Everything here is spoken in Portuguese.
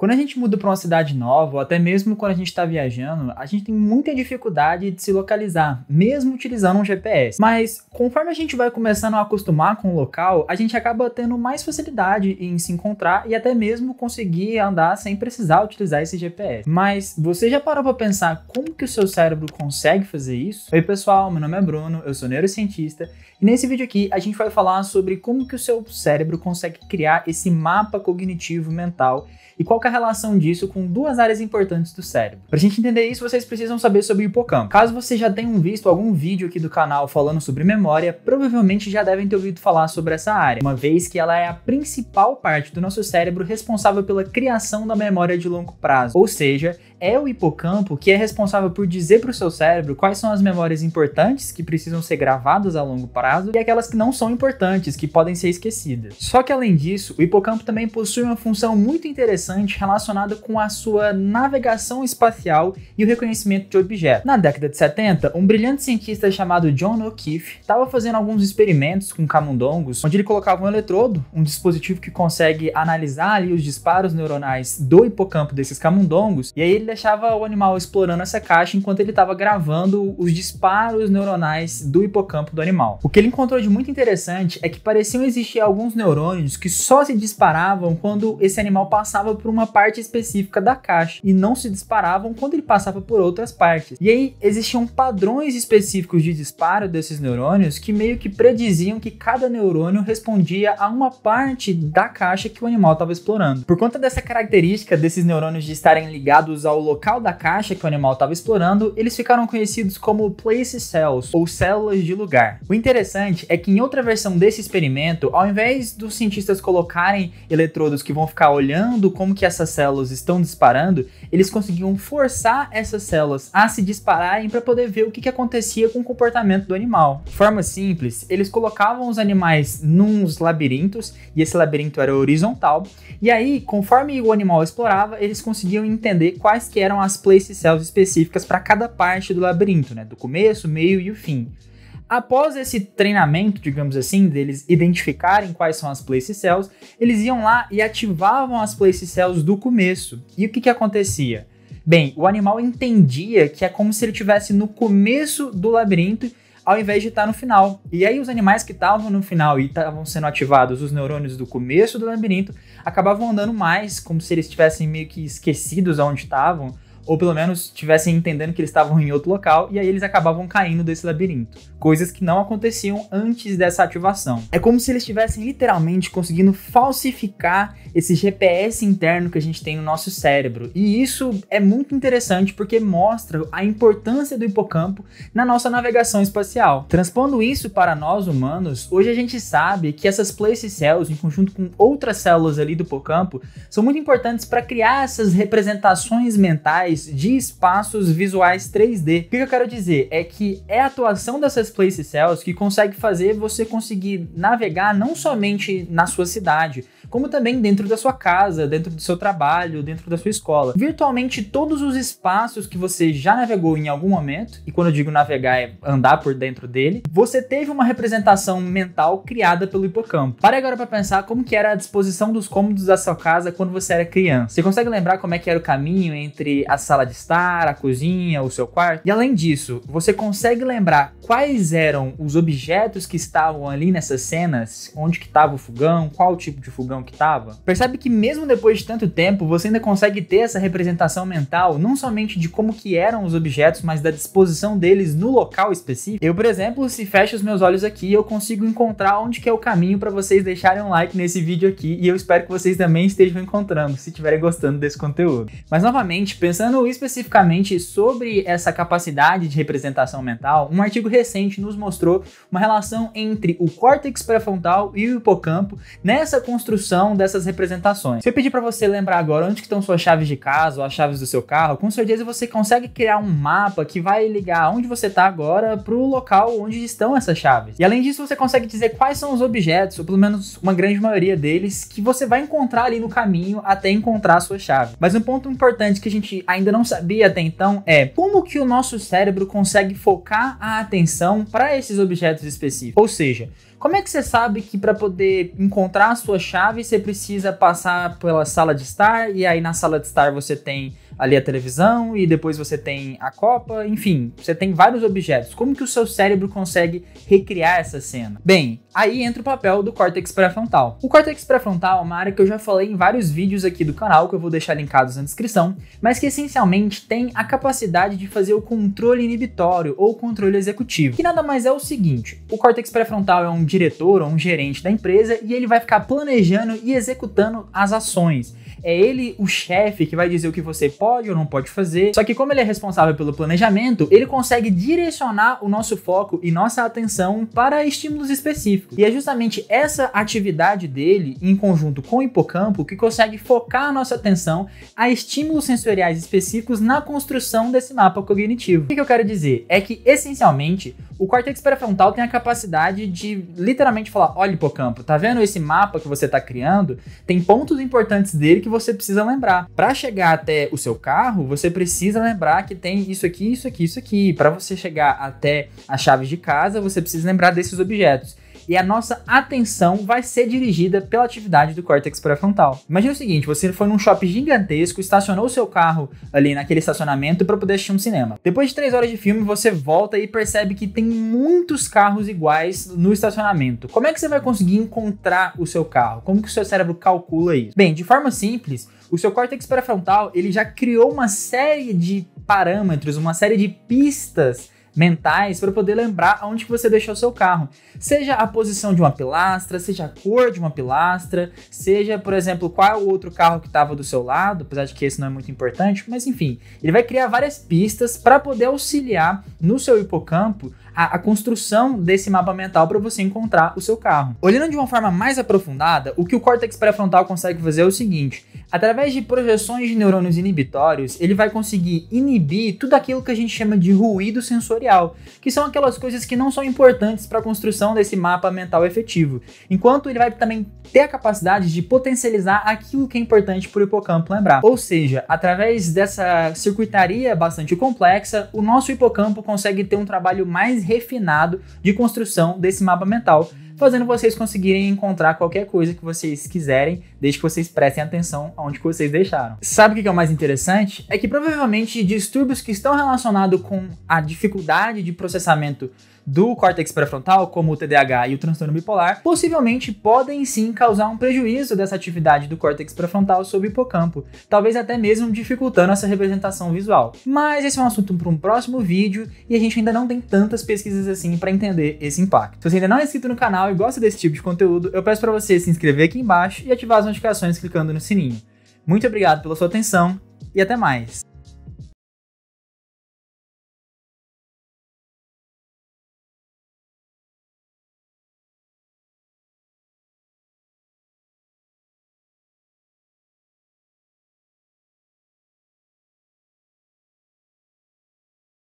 Quando a gente muda para uma cidade nova, ou até mesmo quando a gente está viajando, a gente tem muita dificuldade de se localizar, mesmo utilizando um GPS. Mas conforme a gente vai começando a acostumar com o local, a gente acaba tendo mais facilidade em se encontrar e até mesmo conseguir andar sem precisar utilizar esse GPS. Mas você já parou para pensar como que o seu cérebro consegue fazer isso? Oi pessoal, meu nome é Bruno, eu sou neurocientista e nesse vídeo aqui a gente vai falar sobre como que o seu cérebro consegue criar esse mapa cognitivo mental e qual que é a relação disso com duas áreas importantes do cérebro. Para a gente entender isso, vocês precisam saber sobre o hipocampo. Caso vocês já tenham visto algum vídeo aqui do canal falando sobre memória, provavelmente já devem ter ouvido falar sobre essa área, uma vez que ela é a principal parte do nosso cérebro responsável pela criação da memória de longo prazo, ou seja, é o hipocampo que é responsável por dizer para o seu cérebro quais são as memórias importantes que precisam ser gravadas a longo prazo e aquelas que não são importantes, que podem ser esquecidas. Só que além disso, o hipocampo também possui uma função muito interessante relacionada com a sua navegação espacial e o reconhecimento de objetos. Na década de 70, um brilhante cientista chamado John O'Keefe estava fazendo alguns experimentos com camundongos, onde ele colocava um eletrodo, um dispositivo que consegue analisar ali os disparos neuronais do hipocampo desses camundongos, e aí ele deixava o animal explorando essa caixa enquanto ele estava gravando os disparos neuronais do hipocampo do animal. O que ele encontrou de muito interessante é que pareciam existir alguns neurônios que só se disparavam quando esse animal passava por uma parte específica da caixa e não se disparavam quando ele passava por outras partes. E aí existiam padrões específicos de disparo desses neurônios que meio que prediziam que cada neurônio respondia a uma parte da caixa que o animal estava explorando. Por conta dessa característica desses neurônios de estarem ligados ao ao local da caixa que o animal estava explorando, eles ficaram conhecidos como place cells, ou células de lugar. O interessante é que em outra versão desse experimento, ao invés dos cientistas colocarem eletrodos que vão ficar olhando como que essas células estão disparando, eles conseguiam forçar essas células a se dispararem para poder ver o que, que acontecia com o comportamento do animal. De forma simples, eles colocavam os animais nos labirintos, e esse labirinto era horizontal, e aí, conforme o animal explorava, eles conseguiam entender quais que eram as place cells específicas para cada parte do labirinto, né, do começo, meio e o fim. Após esse treinamento, digamos assim, deles identificarem quais são as place cells, eles iam lá e ativavam as place cells do começo. E o que, que acontecia? Bem, o animal entendia que é como se ele estivesse no começo do labirinto ao invés de estar tá no final. E aí os animais que estavam no final e estavam sendo ativados os neurônios do começo do labirinto acabavam andando mais, como se eles tivessem meio que esquecidos aonde estavam ou pelo menos estivessem entendendo que eles estavam em outro local, e aí eles acabavam caindo desse labirinto. Coisas que não aconteciam antes dessa ativação. É como se eles estivessem literalmente conseguindo falsificar esse GPS interno que a gente tem no nosso cérebro. E isso é muito interessante porque mostra a importância do hipocampo na nossa navegação espacial. Transpondo isso para nós humanos, hoje a gente sabe que essas place cells, em conjunto com outras células ali do hipocampo, são muito importantes para criar essas representações mentais visuais de espaços visuais 3D. O que eu quero dizer é que é a atuação dessas place cells que consegue fazer você conseguir navegar não somente na sua cidade, como também dentro da sua casa, dentro do seu trabalho, dentro da sua escola. Virtualmente todos os espaços que você já navegou em algum momento, e quando eu digo navegar é andar por dentro dele, você teve uma representação mental criada pelo hipocampo. Pare agora para pensar como que era a disposição dos cômodos da sua casa quando você era criança. Você consegue lembrar como é que era o caminho entre a sala de estar, a cozinha, o seu quarto. E além disso, você consegue lembrar quais eram os objetos que estavam ali nessas cenas, onde que estava o fogão, qual tipo de fogão que estava? Percebe que mesmo depois de tanto tempo, você ainda consegue ter essa representação mental, não somente de como que eram os objetos, mas da disposição deles no local específico. Eu, por exemplo, se fecho os meus olhos aqui, eu consigo encontrar onde que é o caminho para vocês deixarem um like nesse vídeo aqui e eu espero que vocês também estejam encontrando, se estiverem gostando desse conteúdo. Mas novamente, pensando Pensando especificamente sobre essa capacidade de representação mental, um artigo recente nos mostrou uma relação entre o córtex pré-frontal e o hipocampo nessa construção dessas representações. Se eu pedir para você lembrar agora onde estão suas chaves de casa ou as chaves do seu carro, com certeza você consegue criar um mapa que vai ligar onde você está agora para o local onde estão essas chaves. E além disso, você consegue dizer quais são os objetos, ou pelo menos uma grande maioria deles, que você vai encontrar ali no caminho até encontrar a sua chave. Mas um ponto importante que a gente ainda ainda não sabia até então é como que o nosso cérebro consegue focar a atenção para esses objetos específicos. Ou seja, como é que você sabe que para poder encontrar a sua chave você precisa passar pela sala de estar e aí na sala de estar você tem ali a televisão e depois você tem a copa, enfim, você tem vários objetos. Como que o seu cérebro consegue recriar essa cena? Bem, aí entra o papel do córtex pré-frontal. O córtex pré-frontal é uma área que eu já falei em vários vídeos aqui do canal, que eu vou deixar linkados na descrição, mas que essencialmente tem a capacidade de fazer o controle inibitório ou controle executivo, que nada mais é o seguinte: o córtex pré-frontal é um diretor ou um gerente da empresa e ele vai ficar planejando e executando as ações. É ele o chefe que vai dizer o que você pode pode ou não pode fazer. Só que como ele é responsável pelo planejamento, ele consegue direcionar o nosso foco e nossa atenção para estímulos específicos. E é justamente essa atividade dele, em conjunto com o hipocampo, que consegue focar a nossa atenção a estímulos sensoriais específicos na construção desse mapa cognitivo. O que eu quero dizer é que, essencialmente, o córtex pré-frontal tem a capacidade de literalmente falar: olha, hipocampo, tá vendo esse mapa que você está criando? Tem pontos importantes dele que você precisa lembrar. Para chegar até o seu carro, você precisa lembrar que tem isso aqui, isso aqui, isso aqui. Para você chegar até as chaves de casa, você precisa lembrar desses objetos e a nossa atenção vai ser dirigida pela atividade do córtex pré-frontal. Imagina o seguinte, você foi num shopping gigantesco, estacionou o seu carro ali naquele estacionamento para poder assistir um cinema. Depois de três horas de filme, você volta e percebe que tem muitos carros iguais no estacionamento. Como é que você vai conseguir encontrar o seu carro? Como que o seu cérebro calcula isso? Bem, de forma simples, o seu córtex pré-frontal, ele já criou uma série de parâmetros, uma série de pistas mentais para poder lembrar aonde que você deixou seu carro. Seja a posição de uma pilastra, seja a cor de uma pilastra, seja, por exemplo, qual é o outro carro que estava do seu lado, apesar de que esse não é muito importante, mas enfim, ele vai criar várias pistas para poder auxiliar no seu hipocampo a, a construção desse mapa mental para você encontrar o seu carro. Olhando de uma forma mais aprofundada, o que o córtex pré-frontal consegue fazer é o seguinte: através de projeções de neurônios inibitórios, ele vai conseguir inibir tudo aquilo que a gente chama de ruído sensorial, que são aquelas coisas que não são importantes para a construção desse mapa mental efetivo. Enquanto ele vai também ter a capacidade de potencializar aquilo que é importante para o hipocampo lembrar. Ou seja, através dessa circuitaria bastante complexa, o nosso hipocampo consegue ter um trabalho mais mais refinado de construção desse mapa mental, fazendo vocês conseguirem encontrar qualquer coisa que vocês quiserem, desde que vocês prestem atenção aonde que vocês deixaram. Sabe o que é o mais interessante? É que provavelmente distúrbios que estão relacionados com a dificuldade de processamento do córtex pré-frontal, como o TDAH e o transtorno bipolar, possivelmente podem sim causar um prejuízo dessa atividade do córtex pré-frontal sobre o hipocampo, talvez até mesmo dificultando essa representação visual. Mas esse é um assunto para um próximo vídeo e a gente ainda não tem tantas pesquisas assim para entender esse impacto. Se você ainda não é inscrito no canal e gosta desse tipo de conteúdo, eu peço para você se inscrever aqui embaixo e ativar as notificações clicando no sininho. Muito obrigado pela sua atenção e até mais!